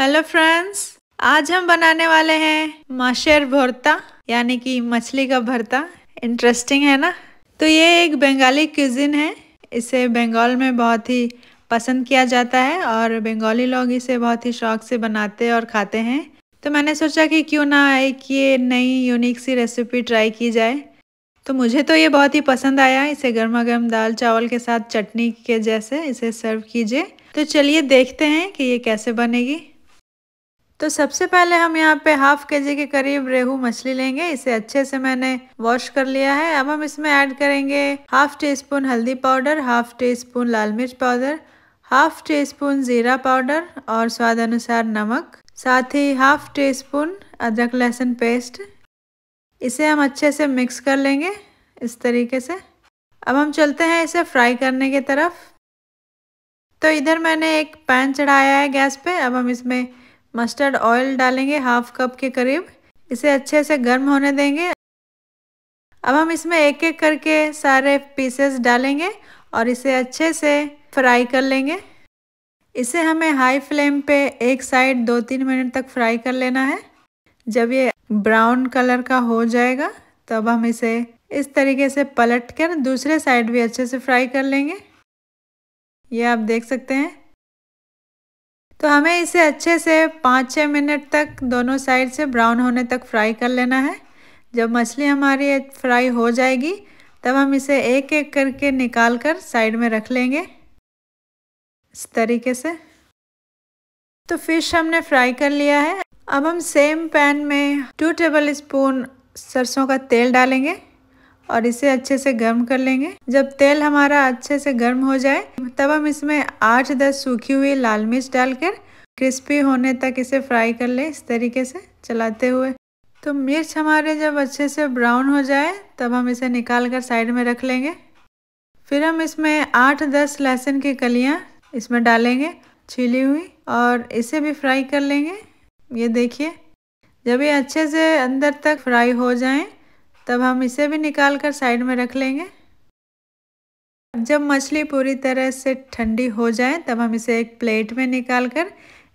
hello friends आज हम बनाने वाले हैं माशेर भरता यानी कि मछली का भरता इंटरेस्टिंग है ना तो ये एक बंगाली क्यूजिन है इसे बंगाल में बहुत ही पसंद किया जाता है और बंगाली लोग इसे बहुत ही शौक से बनाते और खाते हैं तो मैंने सोचा कि क्यों ना एक ये नई यूनिक सी रेसिपी ट्राई की जाए तो मुझे तो ये बहुत ही पसंद आया इसे गर्मा गर्म दाल चावल के साथ चटनी के जैसे इसे सर्व कीजिए तो चलिए देखते हैं कि ये कैसे बनेगी तो सबसे पहले हम यहाँ पे हाफ के जी के करीब रेहू मछली लेंगे इसे अच्छे से मैंने वॉश कर लिया है अब हम इसमें ऐड करेंगे हाफ टी स्पून हल्दी पाउडर हाफ टी स्पून लाल मिर्च पाउडर हाफ टी स्पून ज़ीरा पाउडर और स्वाद अनुसार नमक साथ ही हाफ टी स्पून अदरक लहसुन पेस्ट इसे हम अच्छे से मिक्स कर लेंगे इस तरीके से अब हम चलते हैं इसे फ्राई करने की तरफ तो इधर मैंने एक पैन चढ़ाया है गैस पे अब हम इसमें मस्टर्ड ऑयल डालेंगे हाफ कप के करीब इसे अच्छे से गर्म होने देंगे अब हम इसमें एक एक करके सारे पीसेस डालेंगे और इसे अच्छे से फ्राई कर लेंगे इसे हमें हाई फ्लेम पे एक साइड दो तीन मिनट तक फ्राई कर लेना है जब ये ब्राउन कलर का हो जाएगा तब हम इसे इस तरीके से पलट कर दूसरे साइड भी अच्छे से फ्राई कर लेंगे ये आप देख सकते हैं तो हमें इसे अच्छे से पाँच छः मिनट तक दोनों साइड से ब्राउन होने तक फ्राई कर लेना है जब मछली हमारी फ्राई हो जाएगी तब हम इसे एक एक करके निकाल कर साइड में रख लेंगे इस तरीके से तो फिश हमने फ्राई कर लिया है अब हम सेम पैन में टू टेबल स्पून सरसों का तेल डालेंगे और इसे अच्छे से गर्म कर लेंगे जब तेल हमारा अच्छे से गर्म हो जाए तब हम इसमें आठ दस सूखी हुई लाल मिर्च डालकर क्रिस्पी होने तक इसे फ्राई कर लें इस तरीके से चलाते हुए तो मिर्च हमारे जब अच्छे से ब्राउन हो जाए तब हम इसे निकाल कर साइड में रख लेंगे फिर हम इसमें आठ दस लहसुन की कलियाँ इसमें डालेंगे छिली हुई और इसे भी फ्राई कर लेंगे ये देखिए जब ये अच्छे से अंदर तक फ्राई हो जाएं तब हम इसे भी निकाल कर साइड में रख लेंगे जब मछली पूरी तरह से ठंडी हो जाए तब हम इसे एक प्लेट में निकाल कर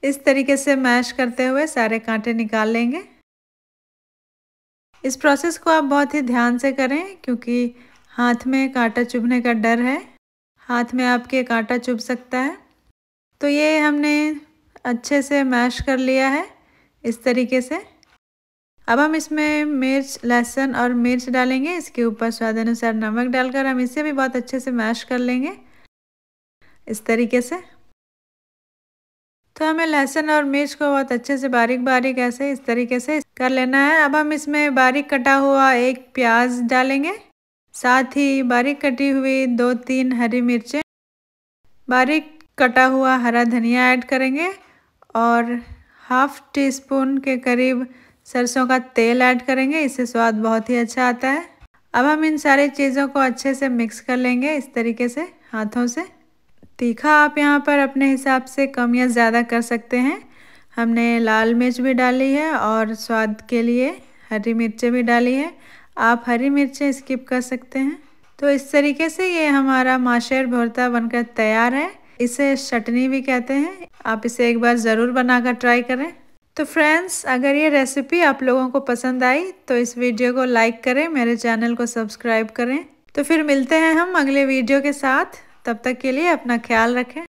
इस तरीके से मैश करते हुए सारे कांटे निकाल लेंगे इस प्रोसेस को आप बहुत ही ध्यान से करें क्योंकि हाथ में कांटा चुभने का डर है हाथ में आपके कांटा चुभ सकता है तो ये हमने अच्छे से मैश कर लिया है इस तरीके से अब हम इसमें मिर्च लहसुन और मिर्च डालेंगे इसके ऊपर स्वाद अनुसार नमक डालकर हम इसे भी बहुत अच्छे से मैश कर लेंगे इस तरीके से तो हमें लहसुन और मिर्च को बहुत अच्छे से बारीक बारीक ऐसे इस तरीके से कर लेना है अब हम इसमें बारीक कटा हुआ एक प्याज डालेंगे साथ ही बारीक कटी हुई दो तीन हरी मिर्चें बारीक कटा हुआ हरा धनिया ऐड करेंगे और हाफ टी स्पून के करीब सरसों का तेल ऐड करेंगे इससे स्वाद बहुत ही अच्छा आता है अब हम इन सारी चीज़ों को अच्छे से मिक्स कर लेंगे इस तरीके से हाथों से तीखा आप यहाँ पर अपने हिसाब से कम या ज़्यादा कर सकते हैं हमने लाल मिर्च भी डाली है और स्वाद के लिए हरी मिर्चें भी डाली है आप हरी मिर्चें स्किप कर सकते हैं तो इस तरीके से ये हमारा माशेर भरता बनकर तैयार है इसे चटनी भी कहते हैं आप इसे एक बार ज़रूर बनाकर ट्राई करें तो फ्रेंड्स अगर ये रेसिपी आप लोगों को पसंद आई तो इस वीडियो को लाइक करें मेरे चैनल को सब्सक्राइब करें तो फिर मिलते हैं हम अगले वीडियो के साथ तब तक के लिए अपना ख्याल रखें